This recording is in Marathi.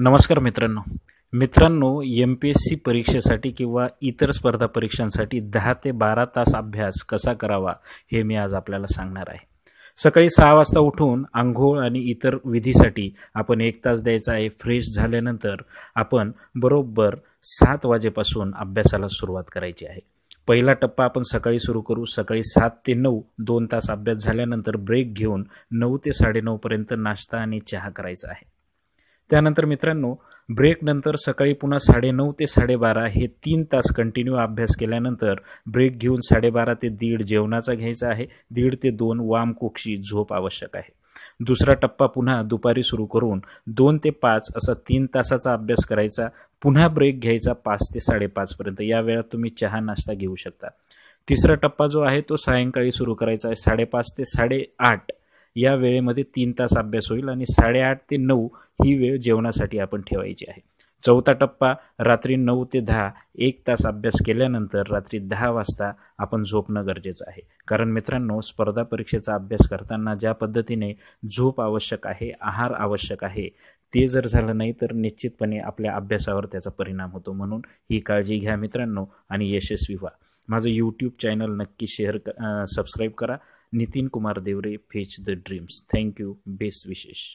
नमस्कार मित्रांनो मित्रांनो एम पी एस सी परीक्षेसाठी किंवा इतर स्पर्धा परीक्षांसाठी दहा ते बारा तास अभ्यास कसा करावा हे मी आज आपल्याला सांगणार आहे सकाळी सहा वाजता उठून आंघोळ आणि इतर विधीसाठी आपण एक तास द्यायचा आहे फ्रेश झाल्यानंतर आपण बरोबर सात वाजेपासून अभ्यासाला सुरुवात करायची आहे पहिला टप्पा आपण सकाळी सुरू करू सकाळी सात ते नऊ दोन तास अभ्यास झाल्यानंतर ब्रेक घेऊन नऊ ते साडेनऊपर्यंत नाश्ता आणि चहा करायचा आहे त्यानंतर मित्रांनो ब्रेकनंतर सकाळी पुन्हा साडेनऊ ते साडेबारा हे तीन तास कंटिन्यू अभ्यास केल्यानंतर ब्रेक घेऊन साडेबारा ते दीड जेवणाचा घ्यायचा आहे दीड ते दोन वाम झोप आवश्यक आहे दुसरा टप्पा पुन्हा दुपारी सुरू करून दोन ते पाच असा तीन तासाचा अभ्यास करायचा पुन्हा ब्रेक घ्यायचा पाच ते साडेपाचपर्यंत या वेळात तुम्ही चहा नाश्ता घेऊ शकता तिसरा टप्पा जो आहे तो सायंकाळी सुरू करायचा आहे साडेपाच ते साडेआठ या वेळेमध्ये तीन तास अभ्यास होईल आणि साडेआठ ते नऊ ही वेळ जेवणासाठी आपण ठेवायची आहे चौथा टप्पा रात्री नऊ ते दहा एक तास अभ्यास केल्यानंतर रात्री दहा वाजता आपण झोपणं गरजेचं आहे कारण मित्रांनो स्पर्धा परीक्षेचा अभ्यास करताना ज्या पद्धतीने झोप आवश्यक आहे आहार आवश्यक आहे ते जर झालं नाही तर निश्चितपणे आपल्या अभ्यासावर त्याचा परिणाम होतो म्हणून ही काळजी घ्या मित्रांनो आणि यशस्वी व्हा माझं यूट्यूब चॅनल नक्की शेअर सबस्क्राईब करा Nitin Kumar Deore fetch the dreams thank you best विशेष